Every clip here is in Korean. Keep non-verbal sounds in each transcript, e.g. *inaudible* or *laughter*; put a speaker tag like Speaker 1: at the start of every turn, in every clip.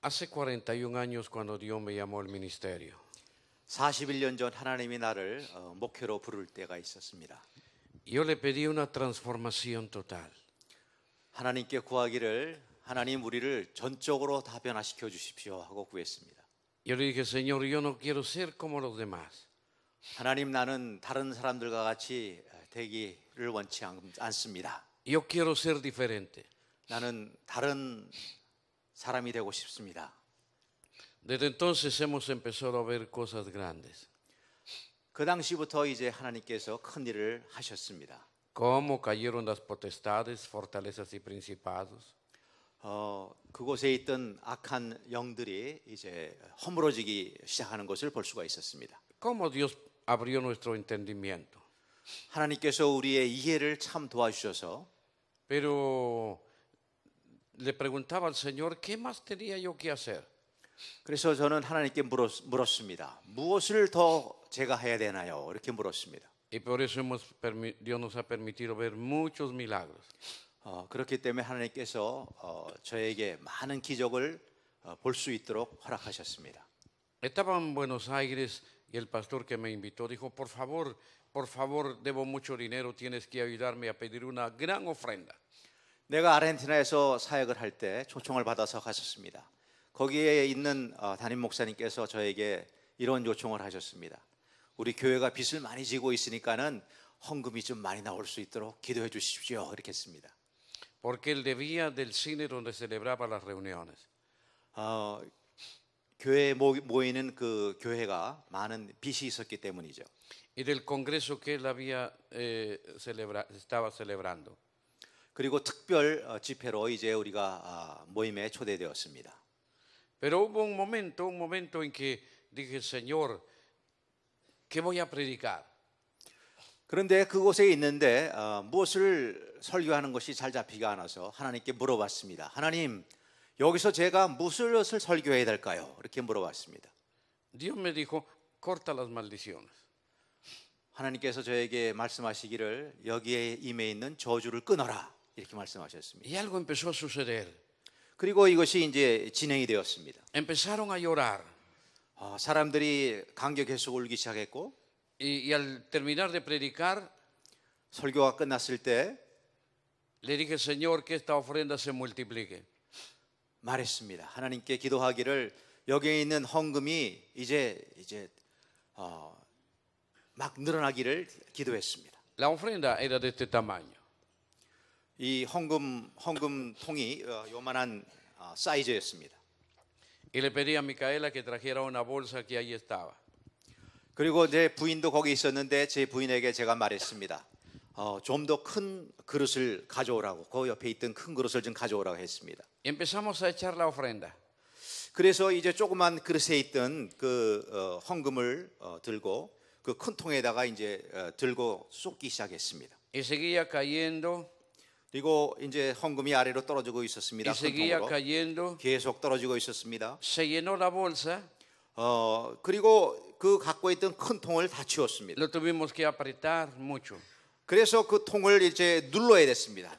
Speaker 1: Hace 41 años cuando Dios me llamó al ministerio.
Speaker 2: 년전 하나님이 나를 목회로 부를 때가 있었습니다.
Speaker 1: Yo le pedí una transformación total. 하나님께 Yo le dije, Señor, yo no quiero ser como los demás.
Speaker 2: 하나님 나는 다른 사람들과 같이 되기를 Yo quiero ser diferente. 나는 다른 사람이 되고 싶습니다.
Speaker 1: Desde entonces hemos empezado a ver cosas grandes.
Speaker 2: 그 당시부터 이제 하나님께서 큰 일을 하셨습니다.
Speaker 1: Cómo cayeron las potestades, fortalezas y principados. 어, 그곳에 있던
Speaker 2: 악한 영들이 이제 허물어지기 시작하는 것을 볼 수가 있었습니다.
Speaker 1: Cómo Dios abrió nuestro entendimiento. 하나님께서 우리의 이해를 참 도와주셔서 Pero le preguntaba al Señor, ¿qué más tenía yo que hacer? Y por eso Dios nos ha permitido ver muchos milagros. 그렇기 때문에 Estaba en Buenos Aires y el pastor que me invitó dijo, por favor, por favor, debo mucho dinero, tienes que ayudarme a pedir una gran ofrenda.
Speaker 2: 내가 아르헨티나에서 사역을 할 때 초청을 받아서 갔었습니다. 거기에 있는 어, 담임 목사님께서 저에게 이런 요청을 하셨습니다. 우리 교회가 빚을 많이 지고 있으니까는 헌금이 좀 많이 나올 수 있도록 기도해 주십시오. 이렇게 했습니다.
Speaker 1: Porque él debía del cine donde celebraba las reuniones. 어, 교회 모이는 그 교회가 많은 빚이 있었기 때문이죠. Y del congreso que él había eh, celebra, estaba celebrando.
Speaker 2: 그리고 특별 어, 집회로 이제 우리가 아, 모임에 초대되었습니다.
Speaker 1: Pero hubo un momento, un momento en que dije, Señor, ¿qué voy a predicar?
Speaker 2: 그런데 그곳에 있는데 어, 무엇을 설교하는 것이 잘 잡히가 않아서 하나님께 물어봤습니다. 하나님, 여기서 제가 무엇을 설교해야 될까요? 이렇게 물어봤습니다. Dios me dijo, corta las maldiciones. 하나님께서 저에게 말씀하시기를 여기에 임해 있는 저주를 끊어라. 이렇게 말씀하셨습니다. Y algo empezó a suceder. 그리고 이것이 이제 진행이 되었습니다. Empezaron a llorar. 어, 사람들이 감격해서 울기
Speaker 1: 시작했고 y, y al terminar de predicar 설교가 끝났을 때 le dije, "Señor, que esta ofrenda se multiplique." 말했습니다.
Speaker 2: 하나님께 기도하기를 여기에 있는 헌금이 이제 이제 어, 막 늘어나기를 기도했습니다.
Speaker 1: La ofrenda era de este tamaño.
Speaker 2: 이 헌금 헌금 통이 어, 요만한 어, 사이즈였습니다.
Speaker 1: Y le pedí a Micaela que trajera una bolsa que ahí estaba.
Speaker 2: 그리고 제 부인도 거기 있었는데 제 부인에게 제가 말했습니다. 어, 좀더 큰 그릇을 가져오라고 그 옆에 있던 큰 그릇을 좀 가져오라고 했습니다.
Speaker 1: Empezamos a echar la ofrenda.
Speaker 2: 그래서 이제 조그만 그릇에 있던 그 어, 헌금을 어, 들고 그 큰 통에다가 이제 어, 들고 쏟기 시작했습니다.
Speaker 1: Y seguía cayendo
Speaker 2: 그리고 이제 헌금이 아래로 떨어지고 있었습니다. 통으로 계속 떨어지고 있었습니다. 세계노라 어, 그리고 그 갖고 있던 큰 통을 다 치웠습니다. 그래서 그 통을 이제 눌러야 됐습니다.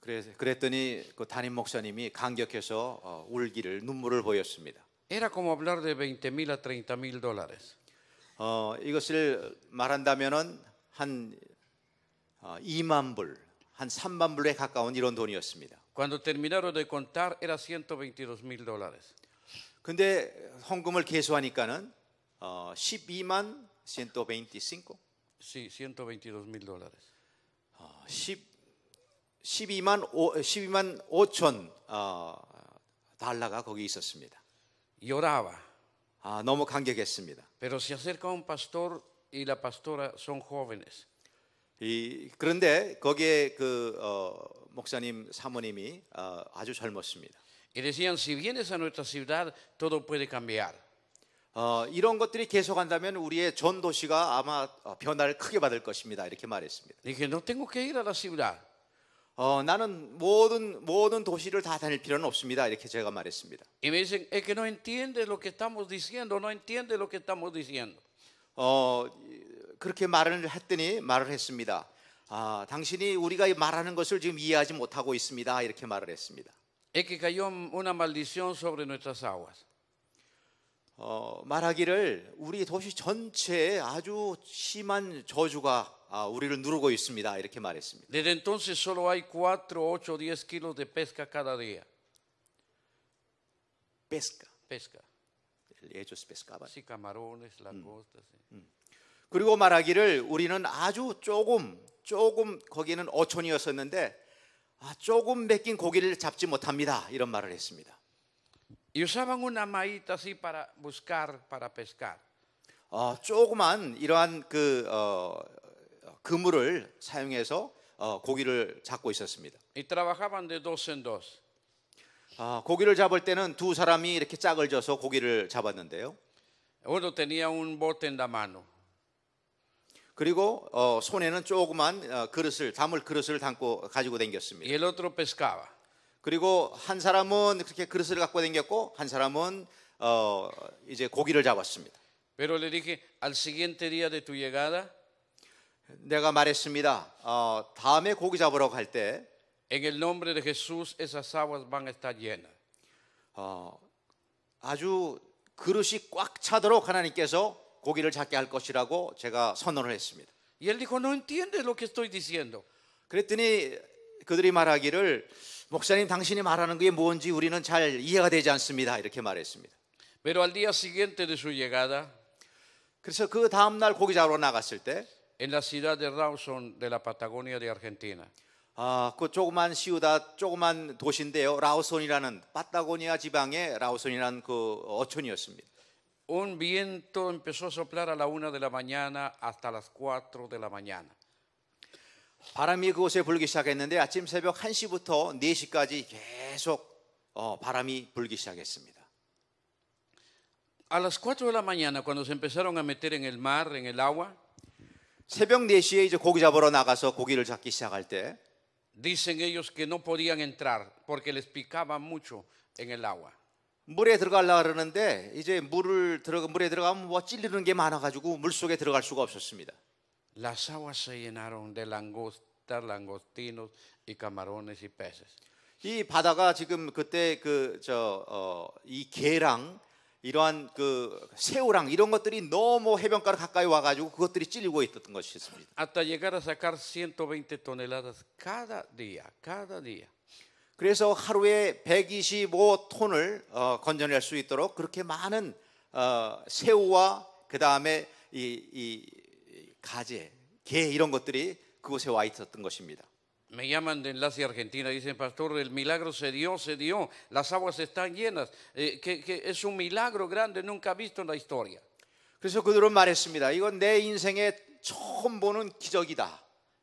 Speaker 2: 그래서 그랬더니 그 담임 목사님이 감격해서 어, 울기를 눈물을 보였습니다. 어, 이것을 말한다면은 한 2만 불, 한 3만 불에 가까운 이런 돈이었습니다.
Speaker 1: Cuando terminaron de contar era 122 mil dólares.
Speaker 2: 근데 헌금을 계수하니까는 어, 12만 125.
Speaker 1: Sí, 122
Speaker 2: mil dólares. 어, 10 12만 5 12만 5천 어, 달러가 거기 있었습니다. Lloraba. 아, 너무 감격했습니다.
Speaker 1: Pero se acerca un pastor y la pastora son jóvenes.
Speaker 2: 이, 그런데 거기에 그 어, 목사님 사모님이 어, 아주 젊었습니다.
Speaker 1: Y decían, si vienes a nuestra ciudad, todo puede cambiar.
Speaker 2: 어, 이런 것들이 계속한다면 우리의 전 도시가 아마 어, 변화를 크게 받을 것입니다. 이렇게 말했습니다. Dije, no tengo que ir a la ciudad. 어, 나는 모든 모든 도시를 다 다닐 필요는 없습니다. 이렇게 제가 말했습니다.
Speaker 1: Y me dicen, es que no entiende lo que estamos diciendo, no entiende lo que estamos diciendo. 어, 그렇게 말을 했더니
Speaker 2: 말을 했습니다. 아, 당신이 우리가 말하는 것을 지금 이해하지 못하고 있습니다. 이렇게 말을 했습니다.
Speaker 1: Es que cayó una maldición sobre nuestras aguas.
Speaker 2: 어, 말하기를 우리 도시 전체에 아주 심한 저주가 아, 우리를 누르고 있습니다. 이렇게 말했습니다.
Speaker 1: Desde entonces solo hay 4, 8, 10 kilos de pesca cada día. Pesca. Pesca. Le he hecho pescaba. Sí, camarones, langostas. Mm. Sí. Mm.
Speaker 2: 그리고 말하기를 우리는 아주 조금 조금 거기는 어촌이었었는데 아, 조금 맺긴 고기를 잡지 못합니다. 이런 말을 했습니다.
Speaker 1: usaban una maíta así para buscar, para pescar.
Speaker 2: 어, 조그만 이러한 그 어, 그물을 사용해서 어, 고기를 잡고 있었습니다.
Speaker 1: Y trabajaban de dos en dos.
Speaker 2: 어, 고기를 잡을 때는 두 사람이 이렇게 짝을 져서 고기를 잡았는데요. Uno tenía un bote en la mano. 그리고 어, 손에는 조그만 어, 그릇을 담을 그릇을 담고 가지고 댕겼습니다. 그리고 한 사람은 그렇게 그릇을 갖고 댕겼고 한 사람은 어, 이제 고기를 잡았습니다.
Speaker 1: Pero le dije al siguiente día de tu llegada
Speaker 2: 내가 말했습니다. 어, 다음에 고기 잡으러 갈때
Speaker 1: en el nombre de Jesús esas aguas van a estar llenas.
Speaker 2: 어, 아주 그릇이 꽉 차도록 하나님께서 고기를 잡게 할 것이라고 제가 선언을 했습니다. Y él dijo, no entiende lo que estoy diciendo. 그랬더니 그들이 말하기를 목사님 당신이 말하는 게 뭔지 우리는 잘 이해가 되지 않습니다. 이렇게 말했습니다.
Speaker 1: Pero al día siguiente de su llegada, 그래서 그 다음 날 고기 잡으러 나갔을 때 en la ciudad
Speaker 2: de Rawson de la Patagonia de Argentina. 아, 그 조그만 시우다 조그만 도시인데요. 라우손이라는 파타고니아 지방의 라우손이라는 그 어촌이었습니다.
Speaker 1: un viento empezó a soplar a la una de la mañana hasta las cuatro de la mañana.
Speaker 2: 바람이 그곳에 불기 시작했는데 아침 새벽 1시부터 4시까지
Speaker 1: 계속 어, 바람이 불기 시작했습니다. A las 4 de la mañana cuando se empezaron a meter en el mar, en el agua, 새벽 4시에
Speaker 2: 이제 고기 잡으러 나가서 고기를 잡기 시작할 때
Speaker 1: dicen ellos que no podían entrar porque les picaba mucho en el agua. 물에 들어가려 그러는데 이제
Speaker 2: 물을 들어 물에 들어가면 뭐 찔리는 게 많아 가지고 물 속에 들어갈 수가 없었습니다.
Speaker 1: Las aguas se llenaron de langostas, langostinos y camarones y peces. 이 바다가
Speaker 2: 지금 그때 그 저이 어,
Speaker 1: 개랑 이러한
Speaker 2: 그 새우랑 이런 것들이 너무 해변가로 가까이 와 가지고 그것들이 찔리고 있었던 것이었습니다.
Speaker 1: Hasta llegar a sacar 120 toneladas cada día, cada día.
Speaker 2: 그래서 하루에 125톤을 어, 건져낼 수 있도록 그렇게 많은 어, 새우와 그 다음에 이, 이 가재, 게 이런 것들이 그곳에 와 있었던 것입니다.
Speaker 1: Me llaman de Enlace Argentina, dicen, pastor, el milagro se dio, se dio, las aguas están llenas, eh, que, que es un milagro grande nunca visto en la historia.
Speaker 2: 그래서 그들은 말했습니다. 이건 내 인생에 처음 보는 기적이다.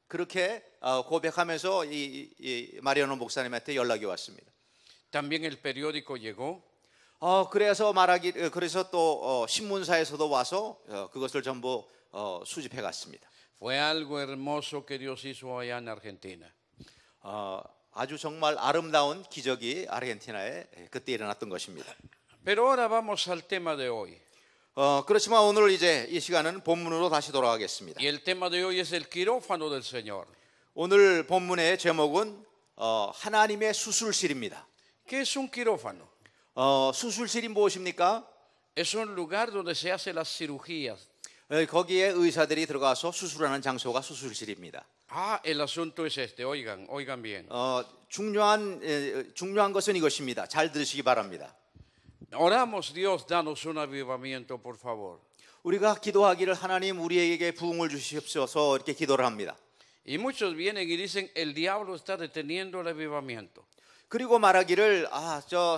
Speaker 2: 그렇게 고백하면서 이, 이 마리아노 목사님한테 연락이 왔습니다.
Speaker 1: También el periódico llegó.
Speaker 2: 어, 그래서
Speaker 1: 말하기 그래서
Speaker 2: 또 어, 신문사에서도 와서 어, 그것을 전부 어, 수집해 갔습니다. Fue algo hermoso que Dios hizo allá en Argentina. 어, 아주 정말 아름다운 기적이 아르헨티나에 그때 일어났던 것입니다.
Speaker 1: Pero ahora vamos al tema de hoy.
Speaker 2: 어, 그렇지만 오늘 이제 이 시간은 본문으로 다시 돌아가겠습니다.
Speaker 1: Y el tema de hoy es el
Speaker 2: quirófano del Señor. 오늘 본문의 제목은 어, 하나님의 수술실입니다. ¿Qué es un quirófano? 어, 수술실이 무엇입니까? Es un
Speaker 1: lugar donde se hace las cirugías.
Speaker 2: 어, 거기에 의사들이 들어가서 수술하는 장소가 수술실입니다.
Speaker 1: Ah, el asunto es este. Oigan, oigan bien. 어,
Speaker 2: 중요한 에, 중요한 것은 이것입니다. 잘 들으시기 바랍니다. Oramos, Dios, danos un avivamiento, por favor. 우리가 기도하기를 하나님 우리에게 부흥을 주시옵소서 이렇게 기도를 합니다.
Speaker 1: Y muchos vienen y dicen, el diablo está deteniendo el avivamiento.
Speaker 2: 그리고 말하기를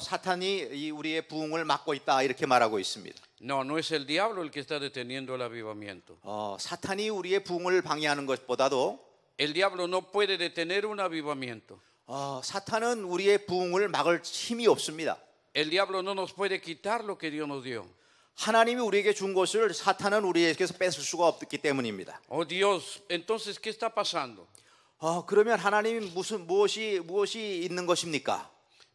Speaker 2: 사탄이 이 우리의 부흥을 막고 있다 이렇게 말하고 있습니다.
Speaker 1: No, no es el diablo el que está deteniendo el avivamiento. 우리의 부흥을 방해하는 것보다도 El diablo no puede detener un avivamiento.
Speaker 2: 우리의 부흥을 막을 힘이 없습니다.
Speaker 1: El diablo no nos puede quitar lo que Dios nos dio.
Speaker 2: 하나님이 우리에게 준 것을 사탄은 우리에게서 뺏을 수가 없기 때문입니다.
Speaker 1: Oh Dios, entonces qué está pasando?
Speaker 2: 아, 그러면 하나님이 무슨 무엇이 무엇이 있는 것입니까?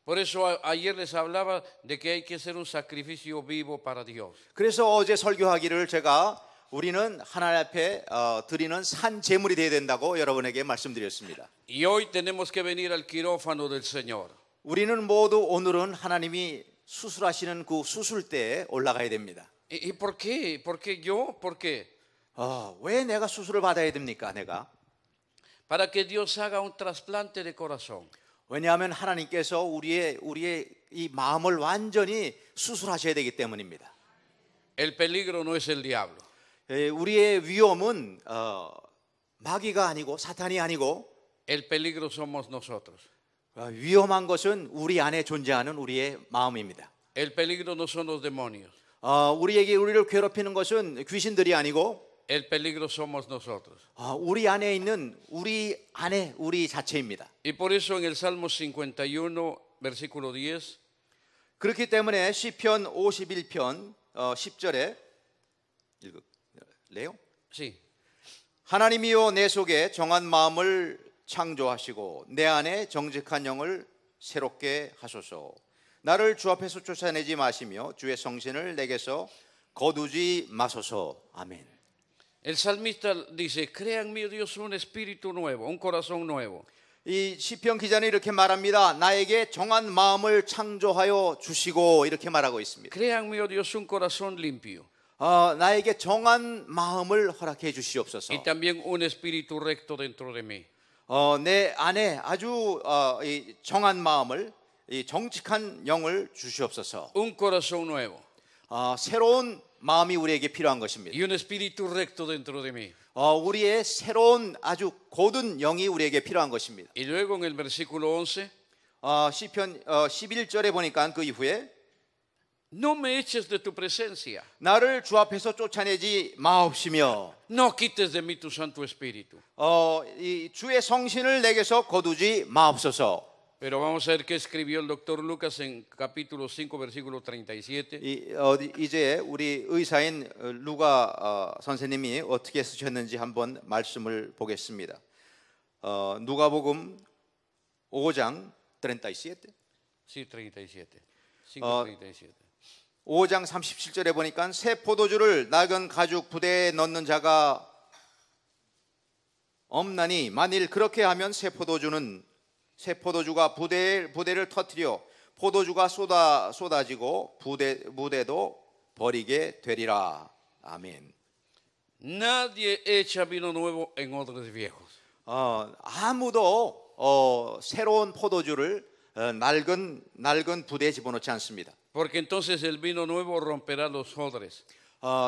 Speaker 1: Por eso a, ayer les hablaba de que hay que ser un sacrificio vivo para Dios.
Speaker 2: 그래서 어제 설교하기를 제가 우리는 하나님 앞에 어, 드리는 산 제물이 되어야 된다고 여러분에게 말씀드렸습니다.
Speaker 1: Y hoy tenemos que venir al quirófano del Señor.
Speaker 2: 우리는 모두 오늘은 하나님이 수술하시는 그 수술대에 올라가야 됩니다.
Speaker 1: ¿Y, y por qué? ¿Por qué yo? ¿Por qué? 아, 왜 내가 수술을 받아야 됩니까? 내가. Para que Dios haga un trasplante de corazón. 왜냐하면 하나님께서
Speaker 2: 우리의 우리의 이 마음을 완전히 수술하셔야 되기 때문입니다.
Speaker 1: El peligro no es el diablo. 예, 우리의 위험은 어, 마귀가 아니고 사탄이 아니고 El peligro somos nosotros. 아, 위험한
Speaker 2: 것은 우리 안에 존재하는 우리의 마음입니다. El peligro no son los demonios. 어, 우리에게 우리를 괴롭히는 것은 귀신들이 아니고
Speaker 1: El peligro somos nosotros. 어, 우리 안에 있는 우리
Speaker 2: 안에 우리 자체입니다.
Speaker 1: Y por eso en el Salmo 51 versículo 10 그렇기 때문에 시편 51편 어,
Speaker 2: 10절에 읽을래요? Sí. 하나님이여 내 속에 정한 마음을 창조하시고 내 안에 정직한 영을 새롭게 하소서. 나를 주 앞에서 쫓아내지 마시며 주의 성신을 내게서 거두지 마소서. 아멘.
Speaker 1: El salmista dice, crea en mí Dios un espíritu nuevo, un corazón nuevo. 이 시편 기자는 이렇게 말합니다. 나에게
Speaker 2: 정한 마음을 창조하여
Speaker 1: 주시고 이렇게 말하고 있습니다. Crea en mí Dios un corazón
Speaker 2: limpio. 어, 나에게 정한 마음을 허락해 주시옵소서.
Speaker 1: Y también un espíritu recto dentro de mí. 어, 내 안에 아주 어, 이 정한 마음을
Speaker 2: 이 정직한 영을 주시옵소서. Un corazón nuevo. 어, 새로운 마음이 우리에게 필요한 것입니다. un espíritu recto dentro de mí. 어, 우리의 새로운 아주 고든 영이 우리에게 필요한 것입니다. Y luego en el versículo 11 어, 시편 어, 11절에 보니까 그 이후에
Speaker 1: No me eches de tu presencia.
Speaker 2: 나를 주 앞에서 쫓아내지 마옵시며.
Speaker 1: No quites de mí tu Santo Espíritu.
Speaker 2: 어, 이 주의 성신을 내게서 거두지 마옵소서.
Speaker 1: Pero vamos a ver qué escribió el doctor Lucas en capítulo 5 versículo 37. 이, 어, 이제
Speaker 2: 우리 의사인 루가 어, 선생님이 어떻게 쓰셨는지 한번 말씀을 보겠습니다. 어, 누가복음 5장 37.
Speaker 1: Sí, 37. 5, 37.
Speaker 2: 5장 37절에 보니까 새 포도주를 낙은 가죽 부대에 넣는 자가 없나니 만일 그렇게 하면 새 포도주는 새 포도주가 부대 부대를 터뜨려 포도주가 쏟아 쏟아지고 부대 무대도 버리게 되리라. 아멘.
Speaker 1: Nadie echa vino nuevo en
Speaker 2: odres viejos. 어, 아무도 어, 새로운 포도주를 어, 낡은 낡은 부대에 집어넣지 않습니다.
Speaker 1: Porque entonces el vino nuevo romperá los odres.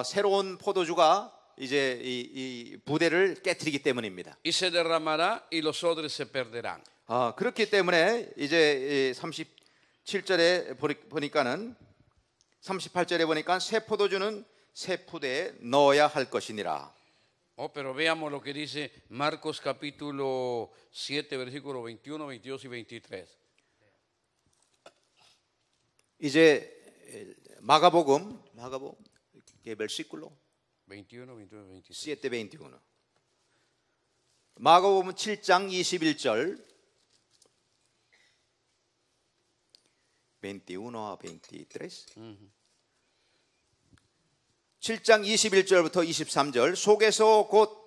Speaker 1: 새로운 포도주가 이제 Y se derramará y los odres se perderán.
Speaker 2: 아, 때문에 37
Speaker 1: Oh, pero veamos lo que dice Marcos capítulo 7 versículo 21, 22 y 23.
Speaker 2: 이제 마가복음 마가복음 v 시 r s í c u l o 21, 2 2 21. 마가복음 7장 21절 21와 23 7장 21절부터 23절 속에서 곧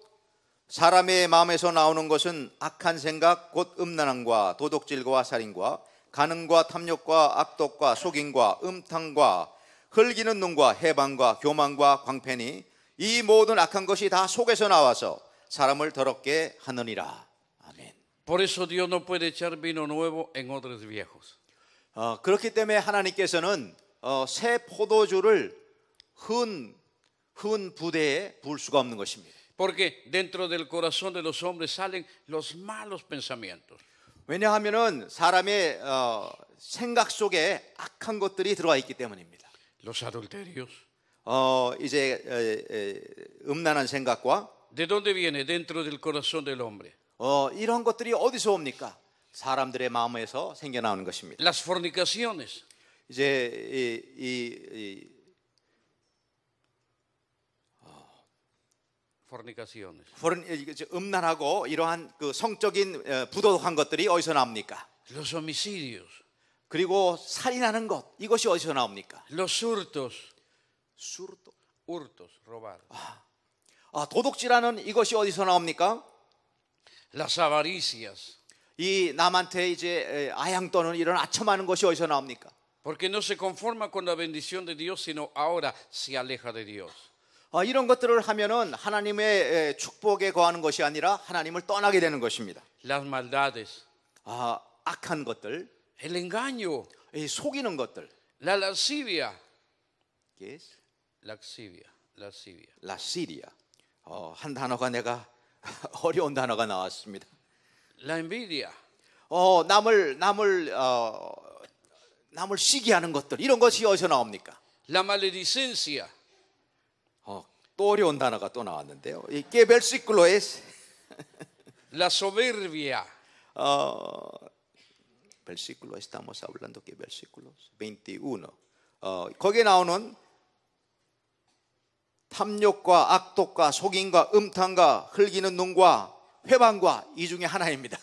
Speaker 2: 사람의 마음에서 나오는 것은 악한 생각 곧 음란함과 도둑질과 살인과 가능과 탐욕과 악독과 속임과 음탕과 흘기는 눈과 해방과 교만과 광패니 이 모든 악한 것이 다 속에서 나와서 사람을
Speaker 1: 더럽게 하느니라. 아멘. Por eso Dios no puede echar vino nuevo en odres viejos.
Speaker 2: 어, 그렇기 때문에 하나님께서는 어, 새 포도주를 흔, 흔 부대에 부을 수가 없는 것입니다.
Speaker 1: Porque dentro del corazón de los hombres salen los malos pensamientos.
Speaker 2: 왜냐하면은 사람의 어, 생각 속에 악한 것들이 들어와 있기 때문입니다. Los adulterios. 어 이제 에, 에, 음란한 생각과
Speaker 1: ¿De dónde viene? Dentro del corazón del hombre.
Speaker 2: 어 이런 것들이 어디서 옵니까? 사람들의 마음에서 생겨나는 것입니다.
Speaker 1: Las fornicaciones.
Speaker 2: 이제 이, 이, 이
Speaker 1: fornicaciones. Eh,
Speaker 2: 음란하고 이러한 그 성적인 부도덕한 것들이 어디서 나옵니까?
Speaker 1: Los homicidios. 그리고
Speaker 2: 살인하는 것 이것이 어디서 나옵니까? Los hurtos.
Speaker 1: Surto. Hurtos, robar. 아,
Speaker 2: 아, 도둑질하는 이것이 어디서 나옵니까? Las
Speaker 1: avaricias.
Speaker 2: 이 남한테 이제 아양 떠는 이런 아첨하는 것이 어디서 나옵니까?
Speaker 1: Porque no se conforma con la bendición de Dios, sino ahora se aleja de Dios.
Speaker 2: 어, 이런 것들을 하면은 하나님의 축복에 거하는 것이 아니라 하나님을 떠나게 되는 것입니다.
Speaker 1: Las maldades. 아, 악한 것들. El engaño. 이 속이는 것들. La lascivia. Yes. Lascivia. Lascivia.
Speaker 2: Lascivia. 어, 한 단어가 내가 *laughs* 어려운 단어가 나왔습니다.
Speaker 1: La envidia. 어, 남을 남을 어,
Speaker 2: 남을 시기하는 것들 이런 것이 어디서 나옵니까?
Speaker 1: La maledicencia.
Speaker 2: 또 어려운 단어가 또 나왔는데요. 이게 versículo es
Speaker 1: la soberbia.
Speaker 2: 어, versículo estamos hablando que versículos 21. 어, 거기에 나오는 탐욕과 악독과 속임과 음탕과 흘기는 눈과
Speaker 1: 회방과 이 중에 하나입니다.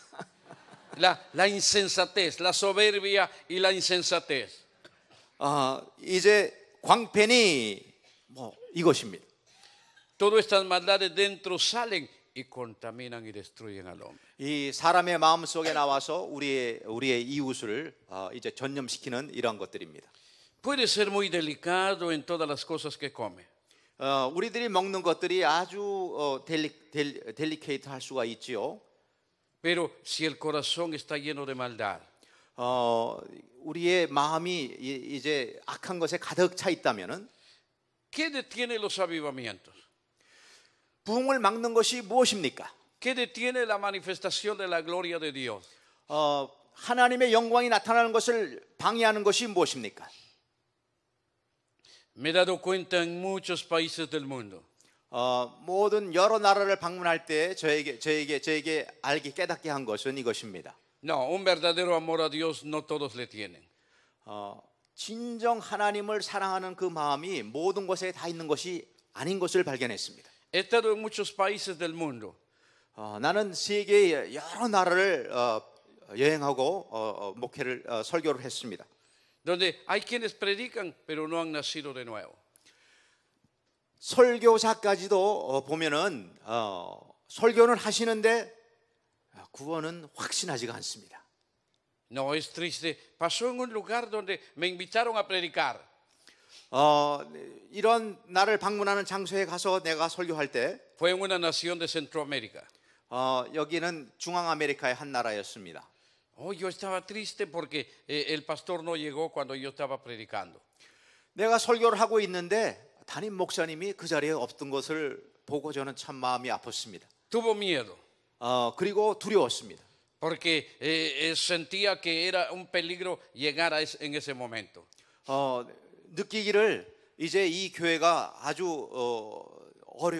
Speaker 1: la, la insensatez, la soberbia y la insensatez.
Speaker 2: 어, 이제 광팬이 뭐 이것입니다.
Speaker 1: todas estas maldades dentro salen y contaminan y destruyen al hombre.
Speaker 2: 이 사람의 마음 속에 나와서 우리의 우리의 어, 이제
Speaker 1: Puede ser muy delicado en todas las cosas que
Speaker 2: come. 어, 우리들이 먹는 것들이 아주 Pero si el corazón está lleno de maldad,
Speaker 1: ¿qué detiene los avivamientos?
Speaker 2: 부흥을 막는 것이 무엇입니까?
Speaker 1: ¿Qué detiene la manifestación de la gloria de Dios? 어,
Speaker 2: 하나님의 영광이 나타나는 것을 방해하는 것이 무엇입니까? Me he dado cuenta en muchos países del mundo. 어, 모든 여러 나라를 방문할 때 저에게 저에게 저에게 알게 깨닫게 한 것은 이것입니다.
Speaker 1: No, un verdadero amor a Dios no todos le tienen. 어, 진정 하나님을 사랑하는 그 마음이 모든 곳에
Speaker 2: 다 있는 것이 아닌 것을 발견했습니다. He estado en muchos países del mundo. 어, 나는 세계 여러 나라를 어, 여행하고 어, 목회를 어, 설교를 했습니다.
Speaker 1: Donde hay quienes predican pero no han nacido de nuevo.
Speaker 2: 설교사까지도 어, 보면은 어, 설교는 하시는데
Speaker 1: 구원은 확신하지가 않습니다. No es triste. Pasó en un lugar donde me invitaron a predicar. 어, 이런
Speaker 2: 나를 방문하는 장소에 가서 내가 설교할 때
Speaker 1: fue en una nación de Centroamérica. 어, 여기는 중앙 아메리카의 한 나라였습니다. Oh, yo estaba triste porque eh, el pastor no llegó cuando yo estaba predicando.
Speaker 2: 내가 설교를 하고 있는데 담임 목사님이 그 자리에 없던 것을 보고 저는 참 마음이 아팠습니다.
Speaker 1: Tuvo miedo. 어, 그리고 두려웠습니다. Porque eh, eh, sentía que era un peligro llegar a es, en ese momento. 어, 느끼기를 이제 이 교회가
Speaker 2: 아주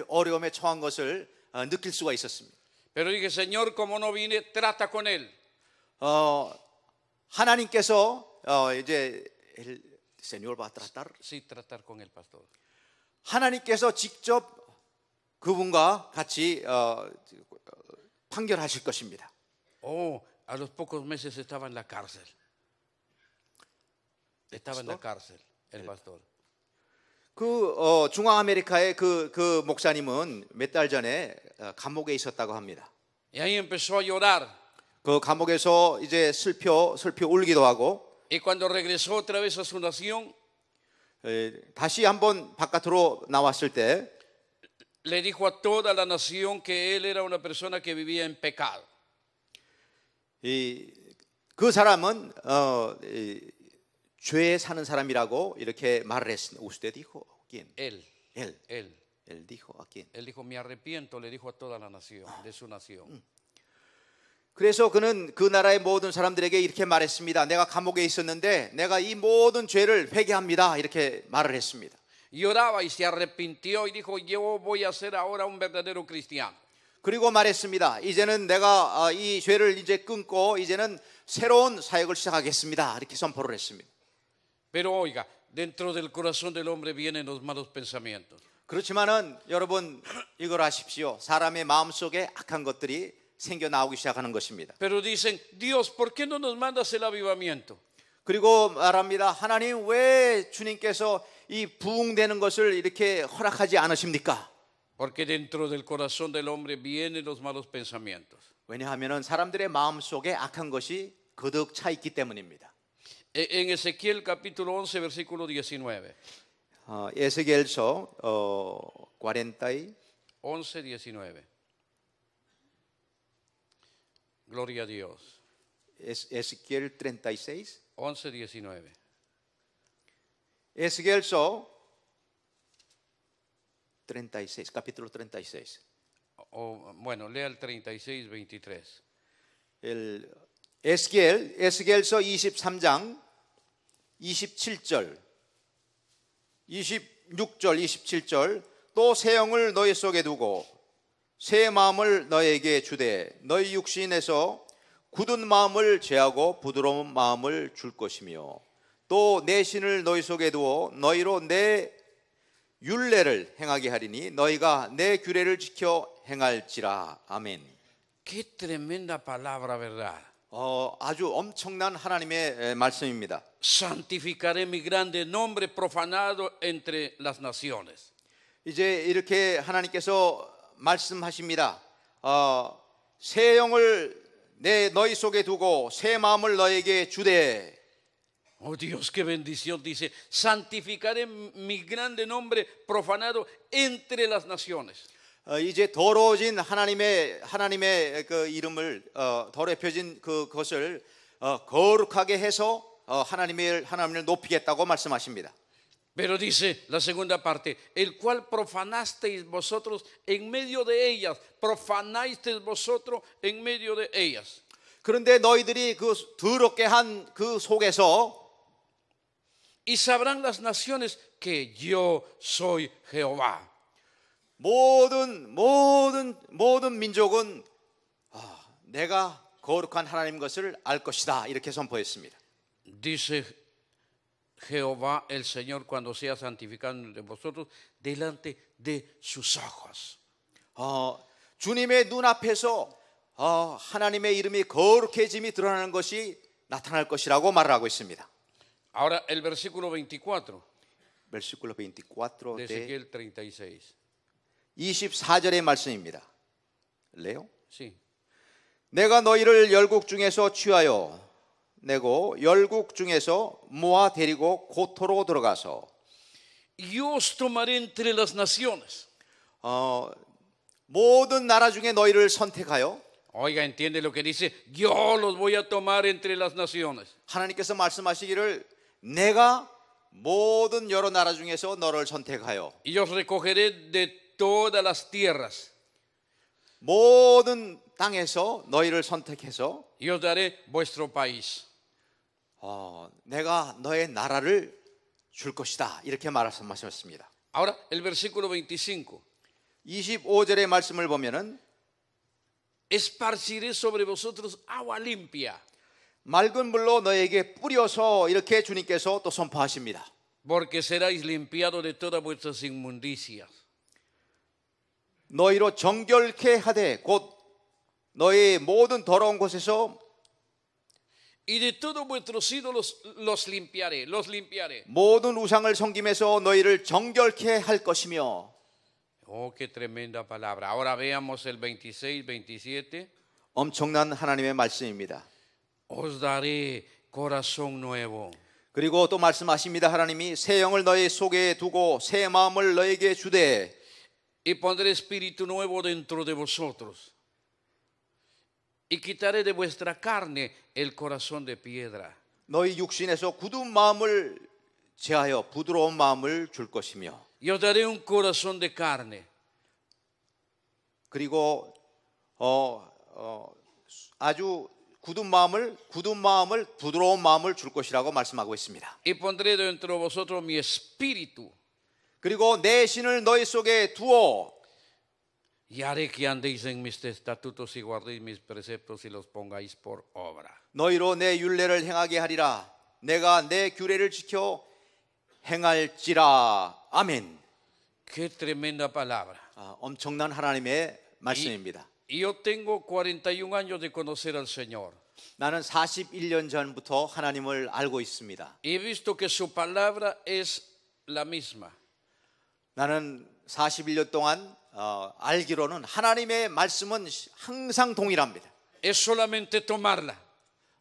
Speaker 2: 어려움에 처한 것을 느낄 수가 있었습니다.
Speaker 1: Pero dije, Señor, como no vine, trata con él.
Speaker 2: 어, 하나님께서 어, 이제 el Señor va a tratar. Sí,
Speaker 1: tratar con el
Speaker 2: pastor. 하나님께서 직접 그분과 같이 어, 판결하실 것입니다.
Speaker 1: Oh, a los pocos meses estaba en la cárcel. Estaba en la cárcel. 엘바스돌. 그
Speaker 2: 어, 중앙 아메리카의 그, 그 목사님은 몇 달 전에 감옥에 있었다고 합니다.
Speaker 1: Y ahí empezó a llorar.
Speaker 2: 그 감옥에서 이제 슬퍼 슬퍼 울기도 하고.
Speaker 1: Y cuando regresó otra vez a su nación,
Speaker 2: 에, 다시 한번 바깥으로 나왔을 때,
Speaker 1: le dijo a toda la nación que él era una persona que vivía en pecado.
Speaker 2: 이, 그 사람은 어, 이, 죄에 사는 사람이라고 이렇게 말을 했습니다. Usted dijo quién?
Speaker 1: Él. Él. Él. Él dijo a quién? Él dijo me arrepiento le dijo a toda la nación de su nación. 음.
Speaker 2: 그래서 그는 그 나라의 모든 사람들에게 이렇게 말했습니다. 내가 감옥에 있었는데 내가 이 모든 죄를 회개합니다. 이렇게 말을 했습니다.
Speaker 1: Y oraba y se arrepintió y dijo, yo voy a ser ahora un verdadero cristiano. 그리고 말했습니다.
Speaker 2: 이제는 내가 이 죄를 이제 끊고 이제는 새로운 사역을 시작하겠습니다. 이렇게 선포를 했습니다.
Speaker 1: Pero oiga, dentro del corazón del hombre vienen los malos pensamientos. 그렇지만은 여러분 이걸 아십시오. 사람의 마음속에 악한 것들이
Speaker 2: 생겨 나오기 시작하는 것입니다.
Speaker 1: Pero dicen, Dios, ¿por qué no nos mandas el avivamiento?
Speaker 2: 그리고 말합니다. 하나님 왜 주님께서 이 부흥되는 것을 이렇게 허락하지 않으십니까?
Speaker 1: Porque dentro del corazón del hombre vienen los malos
Speaker 2: pensamientos. 왜냐하면은 사람들의 마음속에 악한 것이 거득 차 있기 때문입니다.
Speaker 1: E, en Ezequiel capítulo 11, versículo 19.
Speaker 2: Ah, Ezequiel 40
Speaker 1: 11, 19. Gloria a Dios. Ezequiel 36 11, 19. so
Speaker 2: 36, capítulo 36.
Speaker 1: bueno, lea el 36, 23.
Speaker 2: El, Ezequiel y 23 27절, 26절, 27절 또 새 영을 너희 속에 두고 새 마음을 너에게 주되 너희 육신에서 굳은 마음을 제하고 부드러운 마음을 줄 것이며 또 내 신을 너희 속에 두어 너희로 내 윤례를 행하게 하리니 너희가 내 규례를 지켜 행할지라 아멘. Qué tremenda palabra, ¿verdad?
Speaker 1: 어, 아주 엄청난
Speaker 2: 하나님의 말씀입니다.
Speaker 1: Santificaré mi grande nombre profanado entre las naciones.
Speaker 2: 이제 이렇게 하나님께서 말씀하십니다. 어, 새 영을 내 너희 속에 두고 새 마음을 너에게 주되.
Speaker 1: Oh Dios, qué bendición dice, santificaré mi grande nombre profanado entre las naciones. 이제 더러워진 하나님의 하나님의
Speaker 2: 그 이름을 더럽혀진 그것을 거룩하게 해서 하나님을 하나님을 높이겠다고 말씀하십니다.
Speaker 1: Pero dice la segunda parte, el cual profanasteis vosotros en medio de ellas, profanasteis vosotros en medio de ellas. 그런데 너희들이 그 더럽게 한 그 속에서 y sabrán las naciones que yo soy Jehová.
Speaker 2: 모든 모든 모든 민족은
Speaker 1: 아, 내가 거룩한 하나님 것을 알 것이다 이렇게 선포했습니다. Dice Jehová el Señor cuando sea santificado entre vosotros delante de sus ojos. 어, 주님의 눈앞에서
Speaker 2: 어, 하나님의 이름이 거룩해짐이 드러나는 것이 나타날 것이라고 말을 하고 있습니다.
Speaker 1: Ahora el versículo 24. Versículo 24 de Ezequiel 36.
Speaker 2: 24절의 말씀입니다. 레요? 시. 내가 너희를 열국 중에서 취하여 내고 열국 중에서 모아 데리고 고토로 들어가서
Speaker 1: y os tomaré entre
Speaker 2: las naciones. 어, 모든 나라 중에 너희를 선택하여 Oiga, entiende lo que dice, yo los
Speaker 1: voy a tomar entre las naciones.
Speaker 2: 하나님께서 말씀하시기를 내가 모든 여러 나라 중에서 너를 선택하여
Speaker 1: ellos recogeré de todas las tierras. 모든
Speaker 2: 땅에서 너희를 선택해서
Speaker 1: y os daré vuestro país. 어,
Speaker 2: 내가 너의 나라를 줄 것이다. 이렇게 말씀 말씀했습니다. Ahora el versículo 25. 25절의 말씀을 보면은
Speaker 1: esparciré sobre vosotros agua limpia.
Speaker 2: 맑은 물로 너에게 뿌려서 이렇게 주님께서 또 선포하십니다.
Speaker 1: Porque seráis limpiados de todas vuestras inmundicias.
Speaker 2: 너희로 정결케 하되 곧 너희 모든 더러운 곳에서
Speaker 1: Y de todos vuestros ídolos los limpiaré, los limpiaré.
Speaker 2: 모든 우상을 섬김에서 너희를 정결케 할
Speaker 1: 것이며. Oh, qué tremenda palabra. Ahora veamos el 26, 27.
Speaker 2: 엄청난 하나님의 말씀입니다. Os
Speaker 1: daré corazón
Speaker 2: nuevo. 그리고 또 말씀하십니다. 하나님이 새 영을 너희 속에 두고 새 마음을 너에게
Speaker 1: 주되 y pondré espíritu nuevo dentro de vosotros. Y quitaré de vuestra carne el corazón de piedra. 너희
Speaker 2: 육신에서 굳은 마음을 제하여 부드러운 마음을 줄 것이며.
Speaker 1: Y os daré un corazón de carne.
Speaker 2: 그리고 어, 어, 아주 굳은 마음을 굳은 마음을 부드러운 마음을 줄 것이라고 말씀하고 있습니다.
Speaker 1: Y pondré dentro de vosotros mi espíritu. 그리고 내
Speaker 2: 신을 너희 속에 두어
Speaker 1: y haré que andéis en mis estatutos y guardéis mis preceptos y los pongáis por obra.
Speaker 2: 너희로 내 율례를 행하게 하리라. 내가 내 규례를 지켜 행할지라. 아멘. Qué tremenda palabra. 아, 엄청난 하나님의 말씀입니다. Y, yo tengo
Speaker 1: 41 años de conocer al Señor. 나는 41년 전부터 하나님을 알고 있습니다. He visto que su palabra es la misma.
Speaker 2: 나는 41년 동안 어, 알기로는 하나님의 말씀은 항상
Speaker 1: 동일합니다. Es solamente tomarla.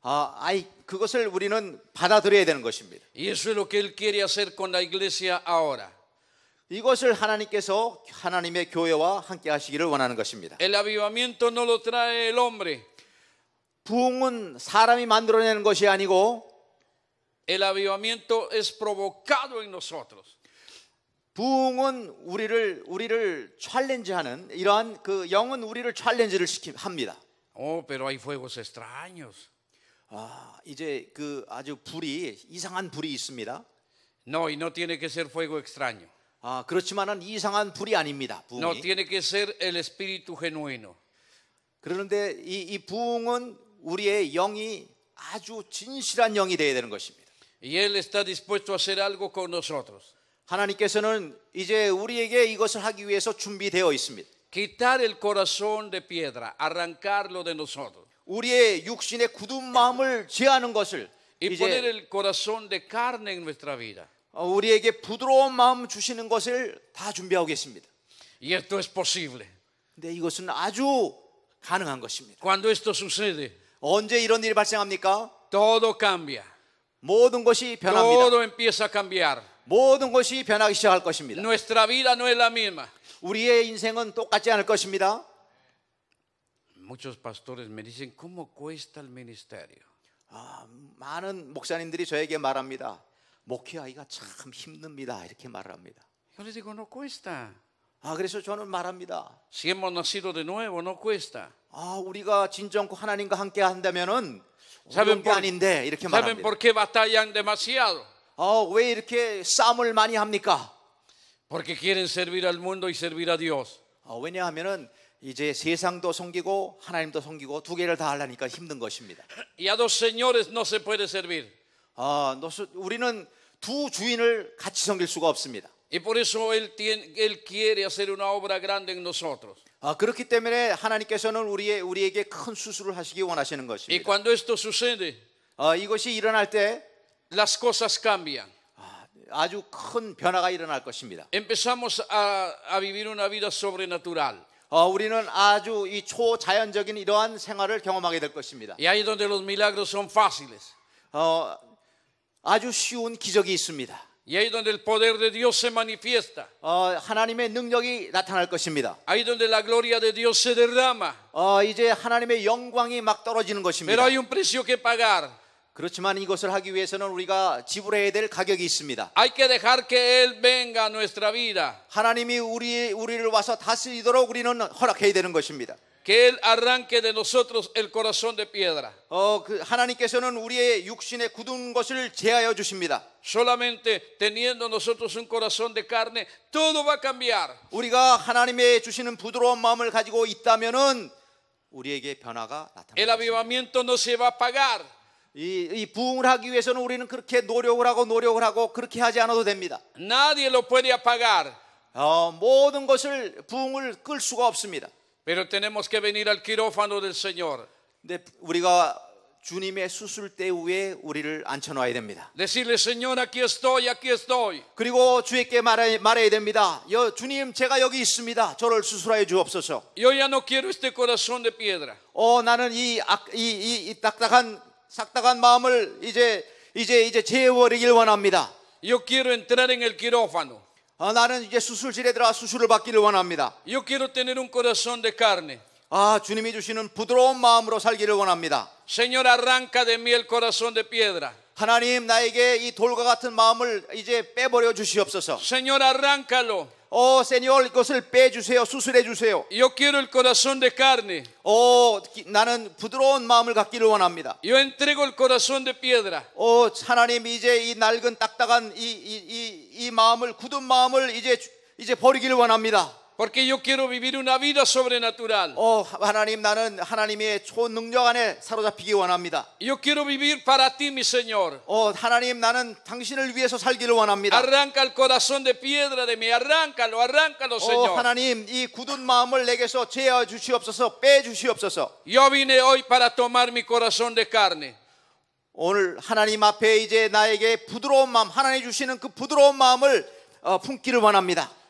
Speaker 1: 아, 아이 그것을 우리는 받아들여야 되는 것입니다. Y eso es lo que él quiere hacer con la iglesia ahora. 이것을
Speaker 2: 하나님께서 하나님의 교회와 함께 하시기를 원하는 것입니다.
Speaker 1: El avivamiento no lo trae el hombre.
Speaker 2: 부흥은 사람이 만들어내는 것이 아니고
Speaker 1: El avivamiento es provocado en nosotros.
Speaker 2: 부흥은 우리를 우리를 챌린지하는 이러한 그 영은 우리를 챌린지를 시킵 합니다.
Speaker 1: Oh, pero hay fuegos extraños. 아, 이제 그 아주 불이 이상한 불이 있습니다. No, y no tiene que ser fuego extraño. 아, 그렇지만은 이상한 불이 아닙니다. 부흥이. No tiene que ser el espíritu genuino.
Speaker 2: 그런데 이, 이 부흥은 우리의 영이 아주 진실한 영이 되어야 되는 것입니다.
Speaker 1: Y él está dispuesto a hacer algo con nosotros. 하나님께서는 이제 우리에게 이것을 하기 위해서 준비되어 있습니다. Quitar el corazón de piedra, arrancarlo de nosotros. 우리의 육신의 굳은 마음을 제하는 것을 y poner el corazón de carne en nuestra vida.
Speaker 2: 우리에게 부드러운 마음 주시는 것을 다 준비하고 계십니다. Y esto es posible. 근데 이것은 아주 가능한
Speaker 1: 것입니다. Cuando esto sucede, 언제 이런 일이 발생합니까? Todo cambia. 모든 것이 변합니다. Todo empieza a cambiar. 모든 것이 변하기 시작할 것입니다. Nuestra vida no es la misma. 우리의
Speaker 2: 인생은 똑같지 않을 것입니다.
Speaker 1: Muchos pastores me dicen cómo cuesta el ministerio. 아, 많은 목사님들이 저에게
Speaker 2: 말합니다. 목회하기가 참 힘듭니다. 이렇게 말을 합니다. Yo les digo no cuesta. 아, 그래서 저는 말합니다. Si hemos nacido
Speaker 1: de nuevo no cuesta.
Speaker 2: 아, 우리가 진정코 하나님과 함께 한다면은 어려운 게 아닌데 이렇게 말합니다. ¿Saben por
Speaker 1: qué batallan demasiado? 어, 왜 이렇게 싸움을 많이 합니까? Porque quieren
Speaker 2: servir al mundo y servir a Dios. 어, 왜냐하면은 이제 세상도 섬기고 하나님도 섬기고 두 개를 다 하려니까 힘든 것입니다.
Speaker 1: Y a dos señores no se puede servir.
Speaker 2: 어, 우리는 두 주인을 같이 섬길 수가 없습니다.
Speaker 1: Y por eso él tiene, él quiere hacer una obra grande en nosotros.
Speaker 2: 아, 그렇기 때문에 하나님께서는 우리의 우리에게 큰 수술을 하시기 원하시는 것입니다. Y cuando esto sucede, 어, 이것이 일어날 때
Speaker 1: las cosas cambian. 아주 큰 변화가 일어날 것입니다. Empezamos a, a vivir una vida sobrenatural. 어, 우리는 아주 이 초자연적인 이러한 생활을 경험하게 될 것입니다. Y ahí donde los milagros son fáciles. 어,
Speaker 2: 아주 쉬운 기적이 있습니다.
Speaker 1: Y ahí donde el poder de Dios se manifiesta. 어, 하나님의 능력이 나타날 것입니다. Ahí donde la gloria de Dios se derrama. 어, 이제
Speaker 2: 하나님의 영광이 막 떨어지는 것입니다. Pero hay un precio que pagar. 그렇지만 이것을 하기 위해서는 우리가 지불해야 될 가격이 있습니다.
Speaker 1: Hay que dejar que él venga a nuestra vida.
Speaker 2: 하나님이 우리 우리를 와서 다스리도록 우리는 허락해야 되는 것입니다.
Speaker 1: Que él arranque de nosotros el corazón de piedra. 어, 그 하나님께서는 우리의 육신의 굳은 것을
Speaker 2: 제하여 주십니다.
Speaker 1: Solamente teniendo nosotros un corazón de carne, todo va a cambiar.
Speaker 2: 우리가 하나님의 주시는 부드러운 마음을 가지고 있다면은 우리에게 변화가 나타납니다.
Speaker 1: El avivamiento no se va a pagar. 이, 이 부흥을 하기 위해서는 우리는 그렇게 노력을 하고 노력을 하고 그렇게 하지 않아도 됩니다. Nadie lo puede apagar.
Speaker 2: 어, 모든 것을 부흥을 끌 수가 없습니다.
Speaker 1: Pero tenemos que venir al quirófano del Señor.
Speaker 2: 근데 우리가 주님의 수술대 위에 우리를 앉혀놔야 됩니다.
Speaker 1: Decirle, Señor, aquí estoy, aquí estoy.
Speaker 2: 그리고 주에게 말해, 말해야 됩니다. 여, 주님, 제가 여기 있습니다. 저를 수술하여 주옵소서.
Speaker 1: Yo ya no quiero este corazón de piedra.
Speaker 2: 어, 나는 이, 이, 이, 이 딱딱한 삭다간 마음을 이제 이제 이제 재워버리길 원합니다.
Speaker 1: Yo quiero entrar en el quirófano. 아, 나는 이제 수술실에 들어가 수술을 받기를 원합니다. Yo quiero tener un corazón de carne. 아, 주님이 주시는 부드러운 마음으로 살기를 원합니다. Señor, arranca de mí el corazón de piedra. 하나님
Speaker 2: 나에게 이 돌과 같은 마음을 이제 빼버려 주시옵소서. Señor, arráncalo. Oh Señor, 이것을 빼주세요. 수술해 주세요.
Speaker 1: Yo quiero el corazón de carne. 오, 나 Yo entrego el corazón de piedra. 오, 하나님
Speaker 2: 이제 이 낡은 딱딱한 이이이이 마음을 굳은 마음을 이제 이제 버리기를 원합니다. Porque yo quiero vivir una vida sobrenatural. 어 하나님 나는 하나님의 초능력 안에 사로잡히기 원합니다.
Speaker 1: Yo quiero vivir para ti, mi Señor. 어 하나님 나는 당신을 위해서 살기를 원합니다. Arranca el corazón de piedra de mí, arráncalo, arráncalo, Señor. 어
Speaker 2: 하나님 이 굳은 마음을 내게서 제어 주시옵소서, 빼 주시옵소서.
Speaker 1: Yo vine hoy para tomar mi corazón de carne.
Speaker 2: 오늘 하나님 앞에 이제 나에게 부드러운 마음, 하나님 주시는 그 부드러운 마음을 어, 품기를 원합니다.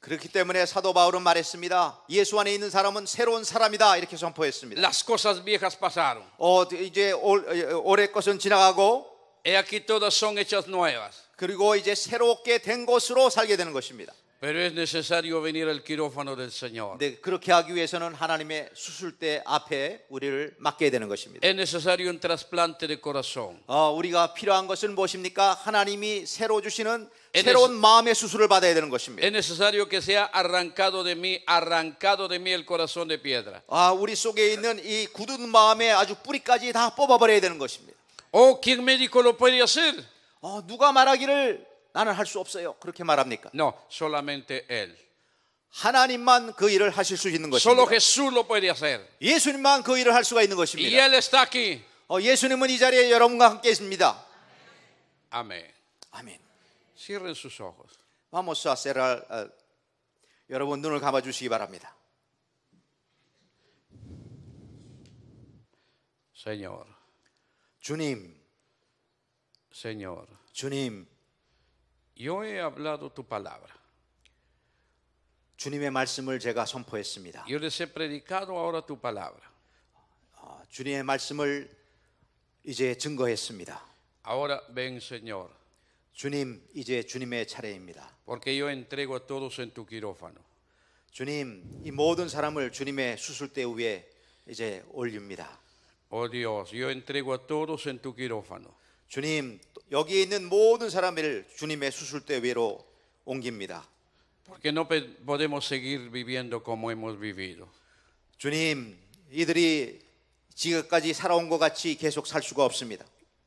Speaker 1: 그렇기 때문에 사도 바울은 말했습니다. 예수 안에
Speaker 2: 있는 사람은 새로운 사람이다 이렇게 선포했습니다. Las cosas viejas pasaron. 어 이제 어, 올해 것은 지나가고 He aquí todas son hechas nuevas. 그리고 이제 새롭게 된 것으로 살게 되는 것입니다.
Speaker 1: Pero es necesario venir al quirófano del Señor. 네, 그렇게
Speaker 2: 하기 위해서는 하나님의 수술대 앞에 우리를 맡게 되는 것입니다. Es necesario un trasplante de corazón. 어, 우리가 필요한 것은 무엇입니까? 하나님이 새로 주시는 새로운 마음의 수술을 받아야 되는 것입니다.
Speaker 1: Es necesario que sea arrancado de mí, arrancado de mí el corazón de piedra.
Speaker 2: 아, 우리 속에 있는 이 굳은 마음의 아주 뿌리까지 다 뽑아버려야 되는 것입니다. Oh, ¿quién médico lo puede hacer? 어, 누가 말하기를 나는 할 수 없어요. 그렇게 말합니까? No, solamente él. 하나님만 그 일을 하실 수 있는 것입니다. Solo
Speaker 1: Jesús lo puede hacer.
Speaker 2: 예수님만 그 일을 할 수가 있는 것입니다. Y él está aquí. 어, 예수님은 이 자리에 여러분과 함께 있습니다.
Speaker 1: 아멘. 아멘. Cierren sus ojos.
Speaker 2: Vamos a cerrar. Uh, 여러분 눈을 감아 주시기 바랍니다.
Speaker 1: Señor. 주님. Señor. 주님. Yo he
Speaker 2: hablado tu palabra. 주님의 말씀을 제가 선포했습니다. Yo les he predicado ahora tu palabra. 주님의 말씀을 이제 증거했습니다. Ahora ven, Señor. 주님, 이제 주님의
Speaker 1: 차례입니다. Porque yo entrego a todos en tu quirófano.
Speaker 2: 주님, 이 모든 사람을 주님의 수술대 위에 이제 올립니다.
Speaker 1: Oh Dios, yo entrego a todos en tu quirófano. 주님, 여기 있는 모든 사람을 주님의 수술대 위로 옮깁니다. Porque no podemos seguir viviendo como hemos vivido. 주님, 이들이 지금까지 살아온 것 같이 계속 살 수가 없습니다.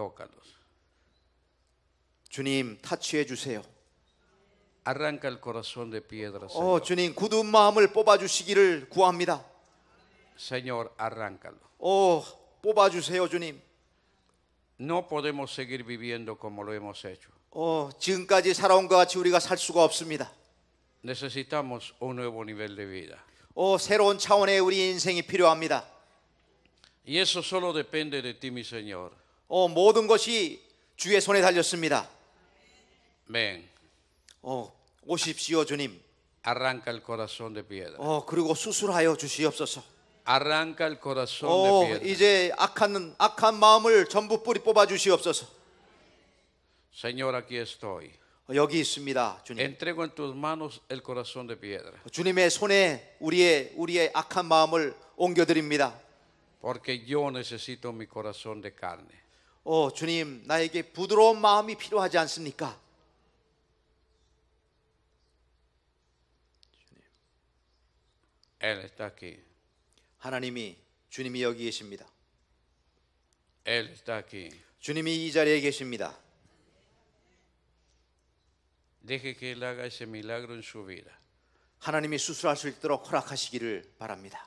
Speaker 1: Tócalos. 주님 타치해 주세요. Arranca el corazón de piedra, 어, Señor. 주님
Speaker 2: 굳은 마음을 뽑아 주시기를 구합니다.
Speaker 1: Señor, arráncalo.
Speaker 2: 어, 뽑아 주세요,
Speaker 1: 주님. No podemos seguir viviendo como lo hemos hecho.
Speaker 2: 어, 지금까지 살아온 것 같이 우리가 살 수가 없습니다.
Speaker 1: Necesitamos un nuevo nivel de vida.
Speaker 2: 어, 새로운 차원의 우리 인생이 필요합니다.
Speaker 1: Y eso solo depende de ti, mi Señor. 어,
Speaker 2: 모든 것이 주의 손에
Speaker 1: 달렸습니다. Ven. 어, 오십시오 주님. Arranca el corazón de piedra. 어,
Speaker 2: 그리고 수술하여 주시옵소서.
Speaker 1: Arranca el corazón 어, de piedra.
Speaker 2: 이제 악한 악한 마음을 전부 뿌리 뽑아 주시옵소서.
Speaker 1: Señor, aquí estoy. 어, 여기 있습니다, 주님. Entrego en tus manos el corazón de piedra,
Speaker 2: 주님의 손에
Speaker 1: 우리의 우리의 악한 마음을 옮겨 드립니다. porque yo necesito mi corazón de carne.
Speaker 2: 어, 주님, 나에게 부드러운 마음이 필요하지 않습니까? Él está aquí. 하나님이 주님이 여기 계십니다. Él está aquí. 주님이 이 자리에 계십니다.
Speaker 1: Deje que él haga ese milagro en su vida. 하나님이 수술할 수 있도록 허락하시기를 바랍니다.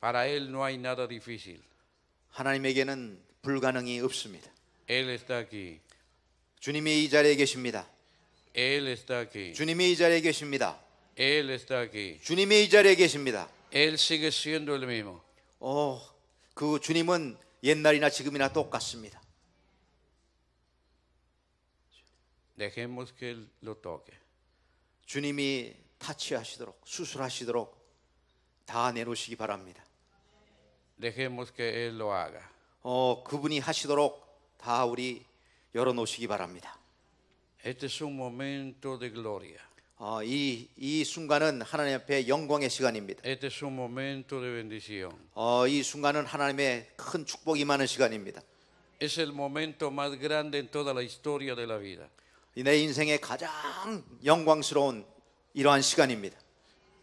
Speaker 1: Para él no hay nada difícil.
Speaker 2: 하나님에게는 불가능이 없습니다.
Speaker 1: Él está aquí. 주님이 이 자리에
Speaker 2: 계십니다. Él está aquí. 주님이 이 자리에 계십니다. Él
Speaker 1: está aquí.
Speaker 2: 주님이 이 자리에 계십니다. Él sigue siendo el mismo. 어, 그 주님은 옛날이나 지금이나 똑같습니다.
Speaker 1: Dejemos que él lo toque.
Speaker 2: 주님이 타치하시도록 수술하시도록 다 내놓으시기 바랍니다.
Speaker 1: Dejemos que él lo haga.
Speaker 2: 어, 그분이 하시도록 다 우리 열어 놓으시기 바랍니다.
Speaker 1: Este es un momento de gloria.
Speaker 2: 어, 이, 이 순간은 하나님 앞에 영광의 시간입니다.
Speaker 1: Este es un momento de bendición.
Speaker 2: 어, 이 순간은 하나님의 큰 축복이 많은 시간입니다.
Speaker 1: Es el momento más grande en toda la historia de la vida.
Speaker 2: 내 인생의 가장 영광스러운 이러한 시간입니다.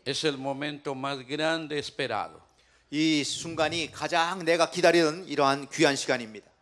Speaker 2: Es el momento más grande esperado. 이 순간이 가장 내가 기다리는 이러한 귀한 시간입니다.